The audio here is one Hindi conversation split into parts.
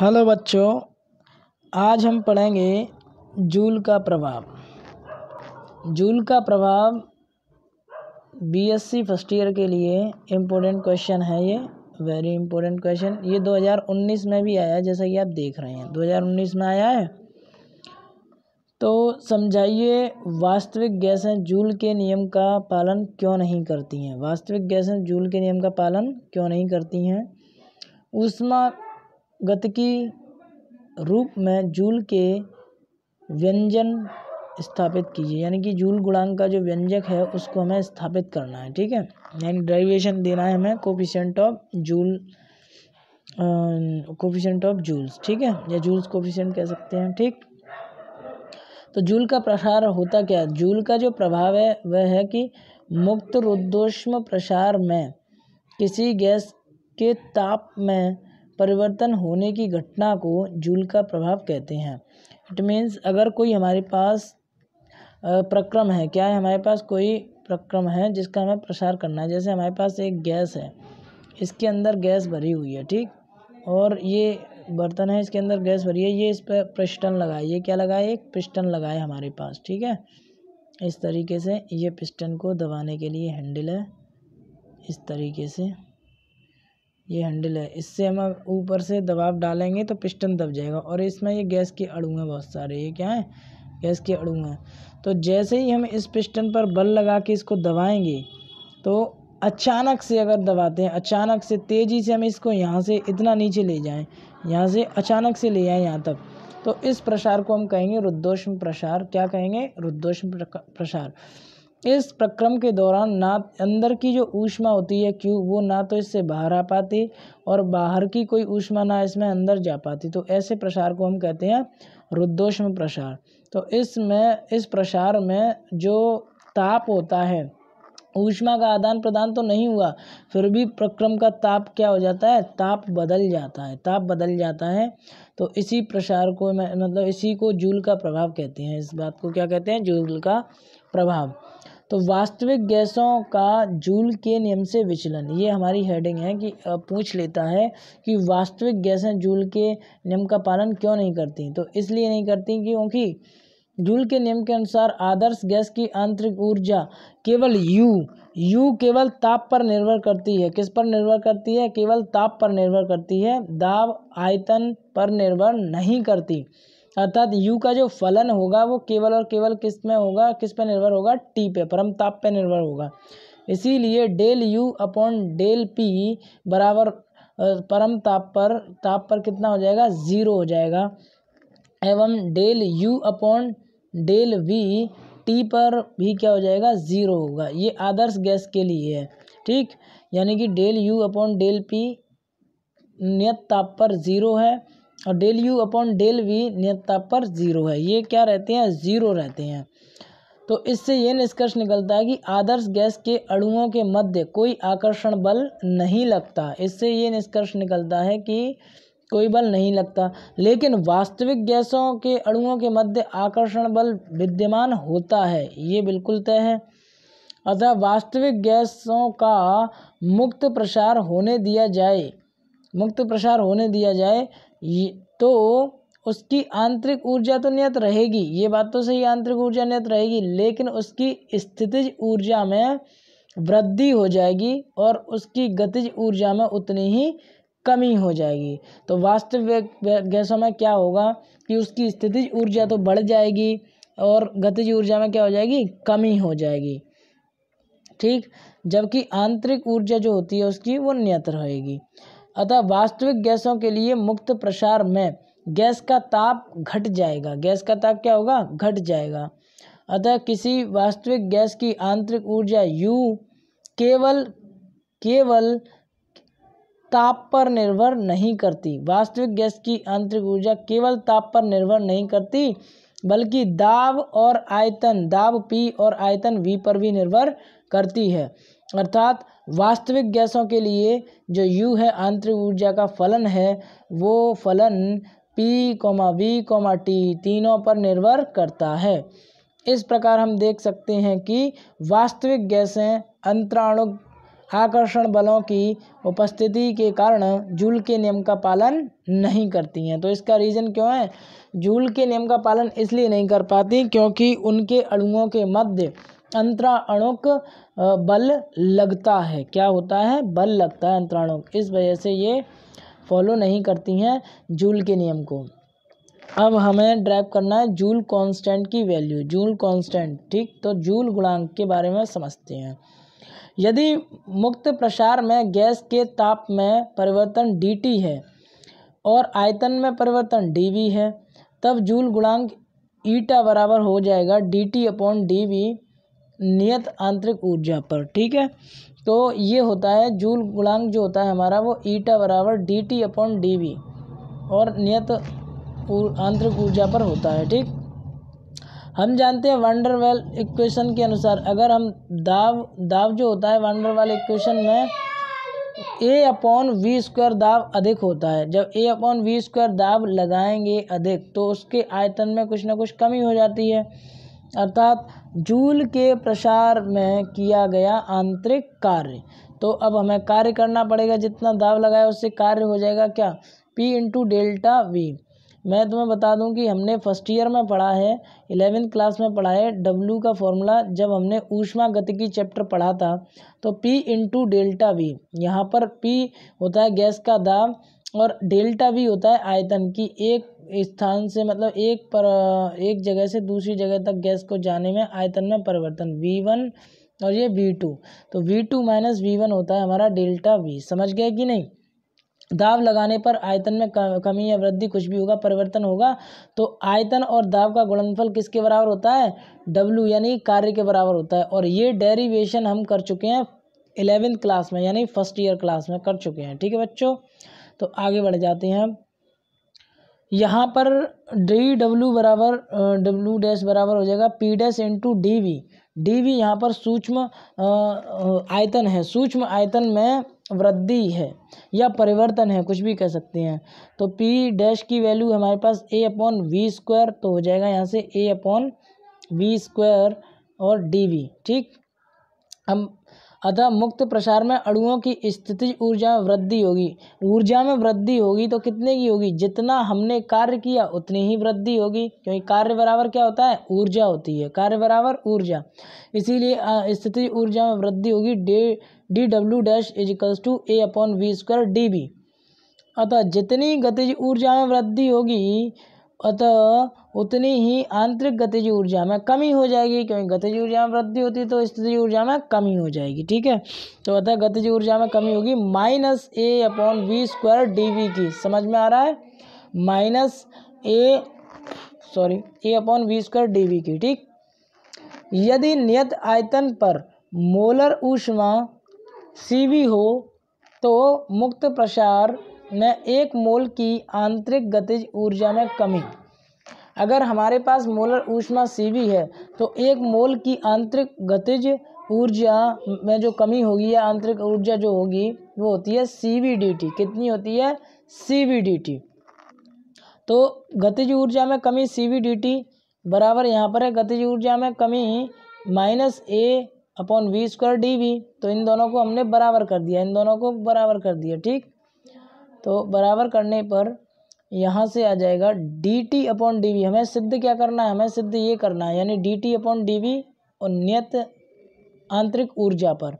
हेलो बच्चों आज हम पढ़ेंगे जूल का प्रभाव जूल का प्रभाव बीएससी फर्स्ट ईयर के लिए इम्पोर्टेंट क्वेश्चन है ये वेरी इंपॉर्टेंट क्वेश्चन ये 2019 में भी आया है जैसा कि आप देख रहे हैं 2019 में आया है तो समझाइए वास्तविक गैसें जूल के नियम का पालन क्यों नहीं करती हैं वास्तविक गैसें जूल के नियम का पालन क्यों नहीं करती हैं उसमें गतिकी रूप में जूल के व्यंजन स्थापित कीजिए यानी कि जूल गुणांक का जो व्यंजक है उसको हमें स्थापित करना है ठीक है यानी ड्राइवेशन देना है हमें coefficient of Joule coefficient of Joules ठीक है या जूल्स कोफिशेंट कह सकते हैं ठीक तो जूल का प्रसार होता क्या है जूल का जो प्रभाव है वह है कि मुक्त रुद्धोष्म प्रसार में किसी गैस के ताप में परिवर्तन होने की घटना को जूल का प्रभाव कहते हैं इट मीन्स अगर कोई हमारे पास प्रक्रम है क्या है हमारे पास कोई प्रक्रम है जिसका हमें प्रसार करना है जैसे हमारे पास एक गैस है इसके अंदर गैस भरी हुई है ठीक और ये बर्तन है इसके अंदर गैस भरी है ये इस पर पिस्टन लगाए ये क्या लगाए एक पिस्टन लगाए हमारे पास ठीक है इस तरीके से ये पिस्टन को दबाने के लिए हैंडल है इस तरीके से ये हैंडल है इससे हम ऊपर से दबाव डालेंगे तो पिस्टन दब जाएगा और इसमें ये गैस की अड़ू हैं बहुत सारे ये क्या है गैस की अड़ू हैं तो जैसे ही हम इस पिस्टन पर बल लगा के इसको दबाएंगे तो अचानक से अगर दबाते हैं अचानक से तेज़ी से हम इसको यहाँ से इतना नीचे ले जाएँ यहाँ से अचानक से ले आएँ यहाँ तक तो इस प्रसार को हम कहेंगे रुद्धोष्म प्रसार क्या कहेंगे रुद्धोष्म प्रसार इस प्रक्रम के दौरान ना अंदर की जो ऊष्मा होती है क्यों वो ना तो इससे बाहर आ पाती और बाहर की कोई ऊष्मा ना इसमें अंदर जा पाती तो ऐसे प्रसार को हम कहते हैं रुद्धोष्म प्रसार तो इसमें इस प्रसार में जो ताप होता है ऊष्मा का आदान प्रदान तो नहीं हुआ फिर भी प्रक्रम का ताप क्या हो जाता है ताप बदल जाता है ताप बदल जाता है तो इसी प्रसार को मतलब इसी को जूल का प्रभाव कहते हैं इस बात को क्या कहते हैं जूल का प्रभाव तो वास्तविक गैसों का जूल के नियम से विचलन ये हमारी हेडिंग है कि पूछ लेता है कि वास्तविक गैसें जूल के नियम का पालन क्यों नहीं करती तो इसलिए नहीं करती क्योंकि जूल के नियम के अनुसार आदर्श गैस की आंतरिक ऊर्जा केवल यू यू केवल ताप पर निर्भर करती है किस पर निर्भर करती है केवल ताप पर निर्भर करती है दाब आयतन पर निर्भर नहीं करती अर्थात यू का जो फलन होगा वो केवल और केवल किस में होगा किस पे निर्भर होगा टी पे ताप पे निर्भर होगा इसीलिए del U upon del P बराबर परम ताप पर ताप पर कितना हो जाएगा ज़ीरो हो जाएगा एवं del U upon del V T पर भी क्या हो जाएगा ज़ीरो होगा ये आदर्श गैस के लिए है ठीक यानी कि del U upon del P नियत ताप पर ज़ीरो है और del U upon del V नियता पर ज़ीरो है ये क्या रहते हैं ज़ीरो रहते हैं तो इससे ये निष्कर्ष निकलता है कि आदर्श गैस के अणुओं के मध्य कोई आकर्षण बल नहीं लगता इससे ये निष्कर्ष निकलता है कि कोई बल नहीं लगता लेकिन वास्तविक गैसों के अणुओं के मध्य आकर्षण बल विद्यमान होता है ये बिल्कुल तय है अतः वास्तविक गैसों का मुक्त प्रसार होने दिया जाए मुक्त प्रसार होने दिया जाए तो उसकी आंतरिक ऊर्जा तो नियत रहेगी ये बात तो सही आंतरिक ऊर्जा नियत रहेगी लेकिन उसकी स्थितिज ऊर्जा में वृद्धि हो जाएगी और उसकी गतिज ऊर्जा में उतनी ही कमी हो जाएगी तो वास्तविक गैसों में क्या होगा कि उसकी स्थितिज ऊर्जा तो बढ़ जाएगी और गतिज ऊर्जा में क्या हो जाएगी कमी हो जाएगी ठीक जबकि आंतरिक ऊर्जा जो होती है उसकी वो नियत रहेगी अतः वास्तविक गैसों के लिए मुक्त प्रसार में गैस का ताप घट जाएगा गैस का ताप क्या होगा घट जाएगा अतः किसी वास्तविक गैस की आंतरिक ऊर्जा यू केवल केवल ताप पर निर्भर नहीं करती वास्तविक गैस की आंतरिक ऊर्जा केवल ताप पर निर्भर नहीं करती बल्कि दाब और आयतन दाब पी और आयतन वी पर भी निर्भर करती है अर्थात वास्तविक गैसों के लिए जो u है आंतरिक ऊर्जा का फलन है वो फलन p, v, t तीनों पर निर्भर करता है इस प्रकार हम देख सकते हैं कि वास्तविक गैसें अंतराणु आकर्षण बलों की उपस्थिति के कारण जूल के नियम का पालन नहीं करती हैं तो इसका रीज़न क्यों है जूल के नियम का पालन इसलिए नहीं कर पाती क्योंकि उनके अणुओं के मध्य अंतराणुक बल लगता है क्या होता है बल लगता है अंतराणुक इस वजह से ये फॉलो नहीं करती हैं जूल के नियम को अब हमें ड्राइव करना है जूल कांस्टेंट की वैल्यू जूल कांस्टेंट ठीक तो जूल गुणांक के बारे में समझते हैं यदि मुक्त प्रसार में गैस के ताप में परिवर्तन डी है और आयतन में परिवर्तन डी है तब जूल गुणांक ईटा e बराबर हो जाएगा D T upon D V नियत आंतरिक ऊर्जा पर ठीक है तो ये होता है जूल गुणांक जो होता है हमारा वो ईटा बराबर D T upon D V और नियत आंतरिक ऊर्जा पर होता है ठीक हम जानते हैं वांडरवेल इक्वेशन के अनुसार अगर हम दाव दाव जो होता है वांडरवेल इक्वेशन में ए अपॉन वी स्क्वायर दाब अधिक होता है जब ए अपॉन वी स्क्वायर दाब लगाएंगे अधिक तो उसके आयतन में कुछ ना कुछ कमी हो जाती है अर्थात जूल के प्रसार में किया गया आंतरिक कार्य तो अब हमें कार्य करना पड़ेगा जितना दाब लगाया उससे कार्य हो जाएगा क्या पी इंटू डेल्टा वी मैं तुम्हें बता दूं कि हमने फर्स्ट ईयर में पढ़ा है इलेवेंथ क्लास में पढ़ा है डब्ल्यू का फॉर्मूला जब हमने ऊष्मा गति की चैप्टर पढ़ा था तो पी इंटू डेल्टा वी यहाँ पर पी होता है गैस का दाब और डेल्टा वी होता है आयतन की एक स्थान से मतलब एक पर एक जगह से दूसरी जगह तक गैस को जाने में आयतन में परिवर्तन वी वन और ये वी टू तो V two minus V one होता है हमारा डेल्टा वी समझ गए कि नहीं दाब लगाने पर आयतन में कमी या वृद्धि कुछ भी होगा परिवर्तन होगा तो आयतन और दाब का गुणनफल किसके बराबर होता है डब्ल्यू यानी कार्य के बराबर होता है और ये डेरिवेशन हम कर चुके हैं एलेवेंथ क्लास में यानी फर्स्ट ईयर क्लास में कर चुके हैं ठीक है बच्चों तो आगे बढ़ जाते हैं हम यहाँ पर डी डब्लू बराबर डब्लू डैश बराबर हो जाएगा P dash into D V D V यहाँ पर सूक्ष्म आयतन है सूक्ष्म आयतन में वृद्धि है या परिवर्तन है कुछ भी कह सकते हैं तो पी डैश की वैल्यू हमारे पास ए अपॉन वी स्क्वायर तो हो जाएगा यहाँ से ए अपॉन वी स्क्वायर और डी वी ठीक हम अतः मुक्त प्रसार में अणुओं की स्थिति ऊर्जा में वृद्धि होगी ऊर्जा में वृद्धि होगी तो कितने की होगी जितना हमने कार्य किया उतनी ही वृद्धि होगी क्योंकि कार्य बराबर क्या होता है ऊर्जा होती है कार्य बराबर ऊर्जा इसीलिए स्थिति ऊर्जा में वृद्धि होगी डे D W dash equals to A upon V square D B अतः जितनी गतिज ऊर्जा में वृद्धि होगी अतः उतनी ही आंतरिक गतिज ऊर्जा में कमी हो जाएगी क्योंकि गतिज ऊर्जा में वृद्धि होती है तो स्थिति ऊर्जा में कमी हो जाएगी ठीक है तो अतः गतिज ऊर्जा में कमी होगी minus A upon V square D V की समझ में आ रहा है minus A sorry A upon V square D V की ठीक यदि नियत आयतन पर मोलर ऊष्मा सी हो तो मुक्त प्रसार न एक मोल की आंतरिक गतिज ऊर्जा में कमी अगर हमारे पास मोलर ऊष्मा सी है तो एक मोल की आंतरिक गतिज ऊर्जा में जो कमी होगी या आंतरिक ऊर्जा जो होगी वो होती है सी वी डी टी कितनी होती है सी वी डी टी तो गतिज ऊर्जा में कमी सी वी डी टी बराबर यहाँ पर है गतिज ऊर्जा में कमी minus A upon V square D V तो इन दोनों को हमने बराबर कर दिया इन दोनों को बराबर कर दिया ठीक तो बराबर करने पर यहाँ से आ जाएगा D T upon D V हमें सिद्ध क्या करना है हमें सिद्ध ये करना है यानी D T upon D V और नियत आंतरिक ऊर्जा पर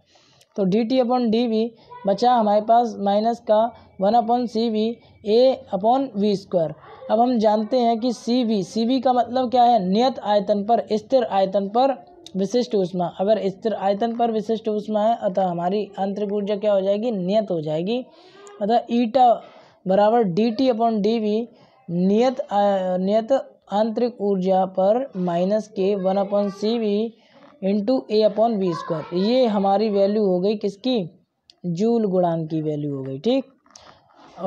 तो D T upon D V बचा हमारे पास माइनस का one upon C V A upon V square अब हम जानते हैं कि सी वी सी वी का मतलब क्या है नियत आयतन पर स्थिर आयतन पर विशिष्ट ऊष्मा अगर स्थिर आयतन पर विशिष्ट ऊष्मा है अतः हमारी आंतरिक ऊर्जा क्या हो जाएगी नियत हो जाएगी अतः ईटा बराबर D T upon D V नियत नियत आंतरिक ऊर्जा पर माइनस के one upon C V into A upon V square ये हमारी वैल्यू हो गई किसकी जूल गुणांक की वैल्यू हो गई ठीक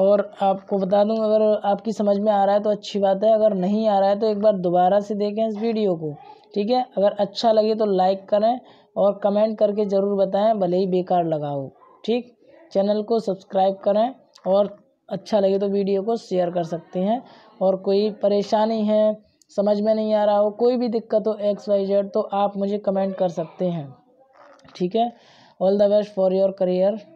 और आपको बता दूं अगर आपकी समझ में आ रहा है तो अच्छी बात है अगर नहीं आ रहा है तो एक बार दोबारा से देखें इस वीडियो को ठीक है अगर अच्छा लगे तो लाइक करें और कमेंट करके ज़रूर बताएं भले ही बेकार लगाओ ठीक चैनल को सब्सक्राइब करें और अच्छा लगे तो वीडियो को शेयर कर सकते हैं और कोई परेशानी है समझ में नहीं आ रहा हो कोई भी दिक्कत हो एक्स वाई जेड तो आप मुझे कमेंट कर सकते हैं ठीक है all the best for your career